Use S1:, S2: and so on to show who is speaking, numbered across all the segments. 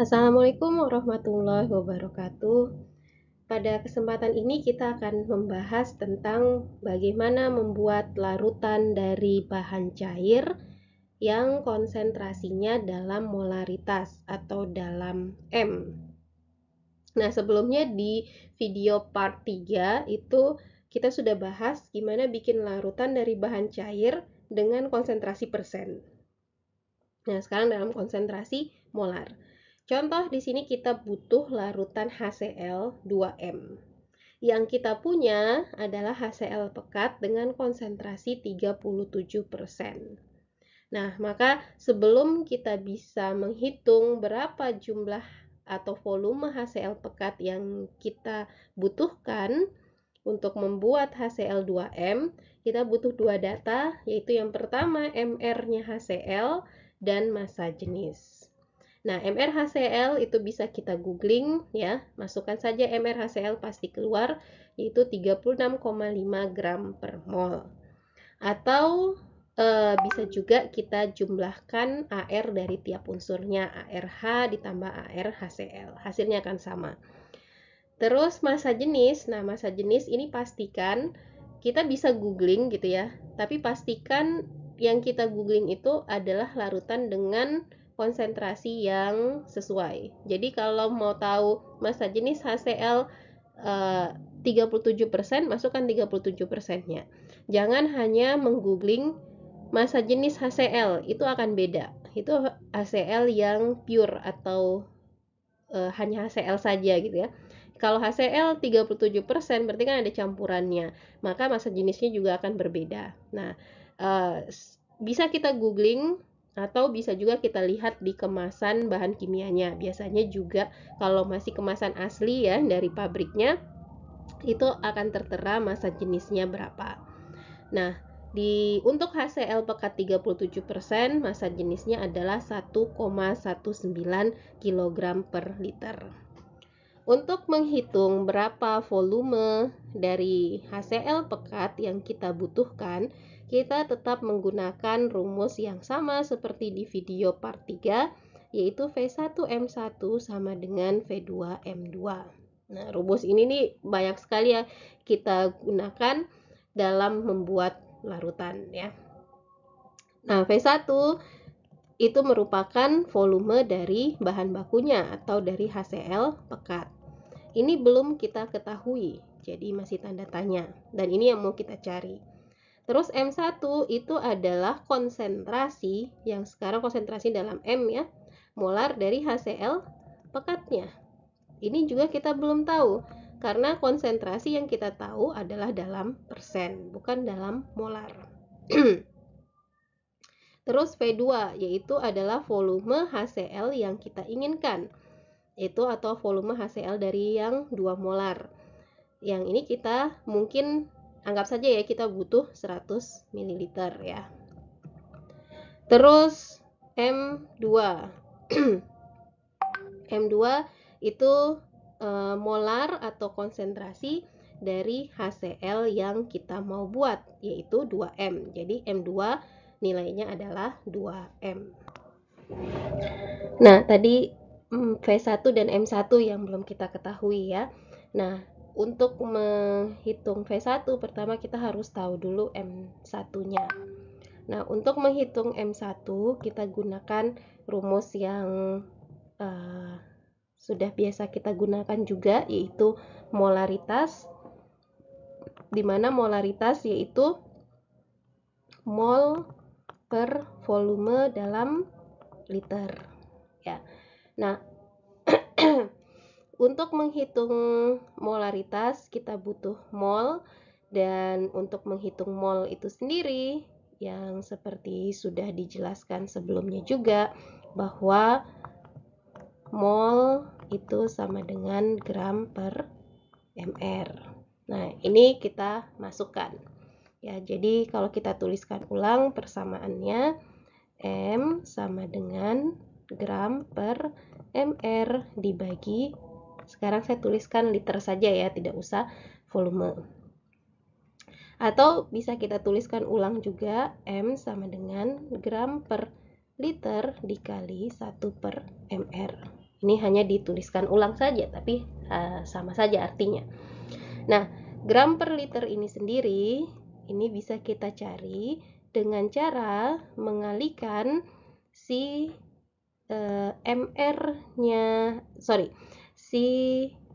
S1: Assalamualaikum warahmatullahi wabarakatuh. Pada kesempatan ini kita akan membahas tentang bagaimana membuat larutan dari bahan cair yang konsentrasinya dalam molaritas atau dalam M. Nah, sebelumnya di video part 3 itu kita sudah bahas gimana bikin larutan dari bahan cair dengan konsentrasi persen. Nah, sekarang dalam konsentrasi molar. Contoh di sini kita butuh larutan HCl2M. Yang kita punya adalah HCl pekat dengan konsentrasi 37%. Nah, maka sebelum kita bisa menghitung berapa jumlah atau volume HCl pekat yang kita butuhkan, untuk membuat HCl2M, kita butuh dua data, yaitu yang pertama MR-nya HCl dan massa jenis. Nah, MRHCl itu bisa kita googling ya. Masukkan saja MRHCl pasti keluar yaitu 36,5 gram per mol. Atau e, bisa juga kita jumlahkan AR dari tiap unsurnya, ARH ditambah ARHCl. Hasilnya akan sama. Terus massa jenis. Nah, massa jenis ini pastikan kita bisa googling gitu ya. Tapi pastikan yang kita googling itu adalah larutan dengan konsentrasi yang sesuai. Jadi kalau mau tahu masa jenis HCl eh, 37%, masukkan 37%-nya. Jangan hanya menggoogling masa jenis HCl, itu akan beda. Itu HCl yang pure atau eh, hanya HCl saja gitu ya. Kalau HCl 37% berarti kan ada campurannya, maka masa jenisnya juga akan berbeda. Nah, eh, bisa kita googling atau bisa juga kita lihat di kemasan bahan kimianya. Biasanya juga kalau masih kemasan asli ya dari pabriknya itu akan tertera masa jenisnya berapa. Nah, di untuk HCl pekat 37% masa jenisnya adalah 1,19 kg per liter. Untuk menghitung berapa volume dari HCl pekat yang kita butuhkan, kita tetap menggunakan rumus yang sama seperti di video part 3, yaitu V1M1 sama dengan V2M2. Nah, rumus ini nih banyak sekali ya kita gunakan dalam membuat larutan ya. Nah, V1 itu merupakan volume dari bahan bakunya atau dari HCl pekat. Ini belum kita ketahui, jadi masih tanda tanya. Dan ini yang mau kita cari. Terus M1 itu adalah konsentrasi yang sekarang konsentrasi dalam M ya, molar dari HCl pekatnya. Ini juga kita belum tahu karena konsentrasi yang kita tahu adalah dalam persen, bukan dalam molar. Terus V2 yaitu adalah volume HCl yang kita inginkan. Itu atau volume HCl dari yang 2 molar. Yang ini kita mungkin anggap saja ya kita butuh 100 ml ya. Terus M2. M2 itu e, molar atau konsentrasi dari HCl yang kita mau buat yaitu 2M. Jadi M2 nilainya adalah 2M. Nah, tadi V1 dan M1 yang belum kita ketahui ya. Nah, untuk menghitung V1 pertama kita harus tahu dulu M1-nya. Nah, untuk menghitung M1 kita gunakan rumus yang uh, sudah biasa kita gunakan juga yaitu molaritas di mana molaritas yaitu mol per volume dalam liter ya. Nah, untuk menghitung molaritas kita butuh mol dan untuk menghitung mol itu sendiri yang seperti sudah dijelaskan sebelumnya juga bahwa mol itu sama dengan gram per mr. Nah, ini kita masukkan. Ya, jadi kalau kita tuliskan ulang persamaannya M sama dengan gram per mr dibagi sekarang saya tuliskan liter saja ya, tidak usah volume. Atau bisa kita tuliskan ulang juga M sama dengan gram per liter dikali 1 per mr. Ini hanya dituliskan ulang saja, tapi uh, sama saja artinya. Nah, gram per liter ini sendiri, ini bisa kita cari dengan cara mengalikan si uh, eh, mr-nya, sorry, si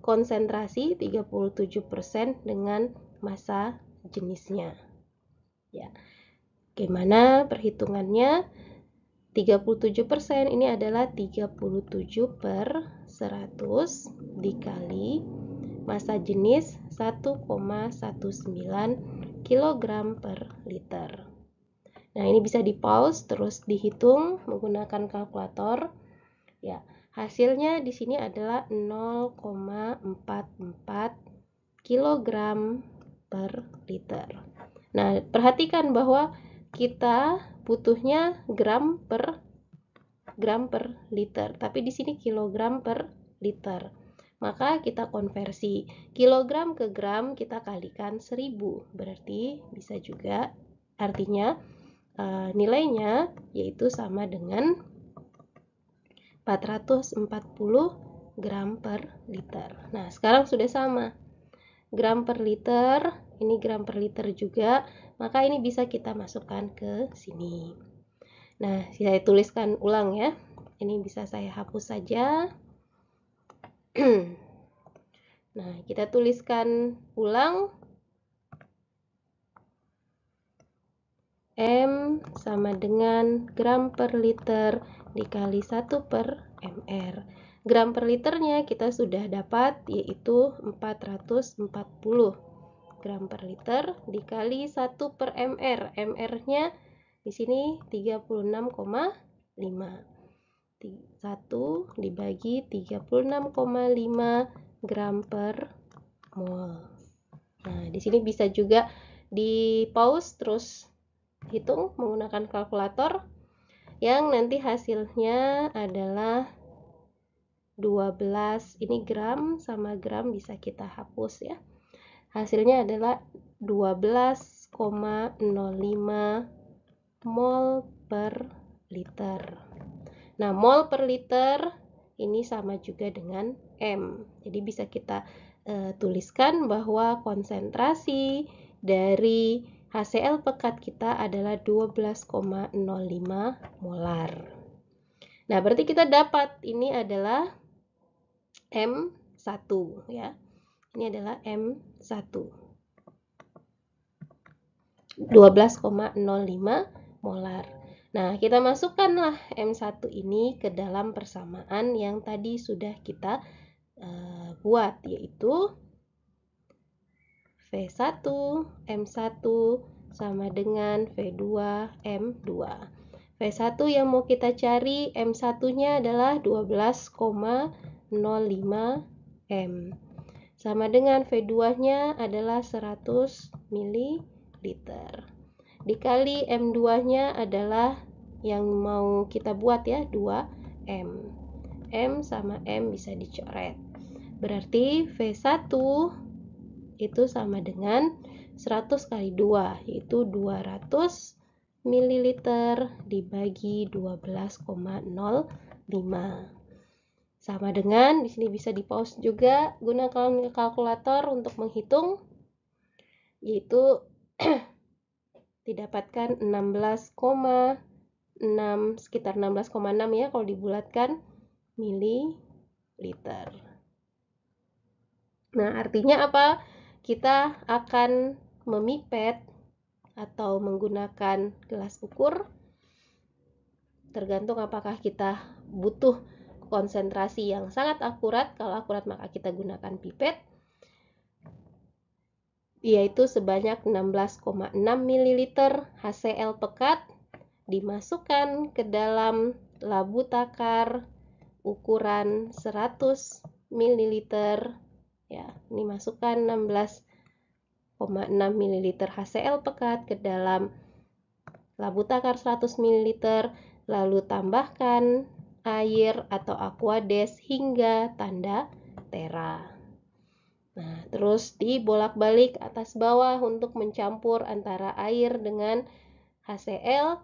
S1: konsentrasi 37% dengan masa jenisnya. Ya. Gimana perhitungannya? 37% ini adalah 37 per 100 dikali masa jenis 1,19 kg per liter. Nah, ini bisa di pause terus dihitung menggunakan kalkulator. Ya. Hasilnya di sini adalah 0,44 kg per liter. Nah, perhatikan bahwa kita butuhnya gram per gram per liter, tapi di sini kilogram per liter. Maka kita konversi kilogram ke gram kita kalikan 1000. Berarti bisa juga artinya eh, nilainya yaitu sama dengan 440 gram per liter. Nah, sekarang sudah sama. Gram per liter, ini gram per liter juga, maka ini bisa kita masukkan ke sini. Nah, saya tuliskan ulang ya. Ini bisa saya hapus saja. nah, kita tuliskan ulang M sama dengan gram per liter dikali 1 per mR. Gram per liternya kita sudah dapat yaitu 440 gram per liter dikali 1 per mR. MR-nya di sini 36,5. 1 dibagi 36,5 gram per mol. Nah, di sini bisa juga di pause terus hitung menggunakan kalkulator yang nanti hasilnya adalah 12 ini gram sama gram bisa kita hapus ya hasilnya adalah 12,05 mol per liter nah mol per liter ini sama juga dengan M jadi bisa kita e, tuliskan bahwa konsentrasi dari HCl pekat kita adalah 12,05 molar. Nah, berarti kita dapat ini adalah M1 ya. Ini adalah M1. 12,05 molar. Nah, kita masukkanlah M1 ini ke dalam persamaan yang tadi sudah kita uh, buat yaitu V1 M1 sama dengan V2 M2. V1 yang mau kita cari M1-nya adalah 12,05 M. Sama dengan V2-nya adalah 100 ml. Dikali M2-nya adalah yang mau kita buat ya, 2 M. M sama M bisa dicoret. Berarti V1 itu sama dengan 100 kali 2 yaitu 200 ml dibagi 12,05 sama dengan di sini bisa di pause juga gunakan kalkulator untuk menghitung yaitu didapatkan 16,6 sekitar 16,6 ya kalau dibulatkan mililiter. Nah, artinya apa? kita akan memipet atau menggunakan gelas ukur tergantung apakah kita butuh konsentrasi yang sangat akurat kalau akurat maka kita gunakan pipet yaitu sebanyak 16,6 ml HCl pekat dimasukkan ke dalam labu takar ukuran 100 ml ya ini masukkan 16,6 ml HCl pekat ke dalam labu takar 100 ml lalu tambahkan air atau aquades hingga tanda tera. Nah, terus dibolak-balik atas bawah untuk mencampur antara air dengan HCl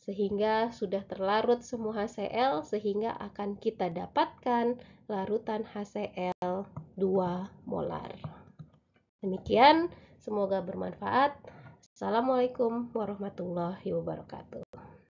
S1: sehingga sudah terlarut semua HCl sehingga akan kita dapatkan larutan HCl 2 molar. Demikian, semoga bermanfaat. Assalamualaikum warahmatullahi wabarakatuh.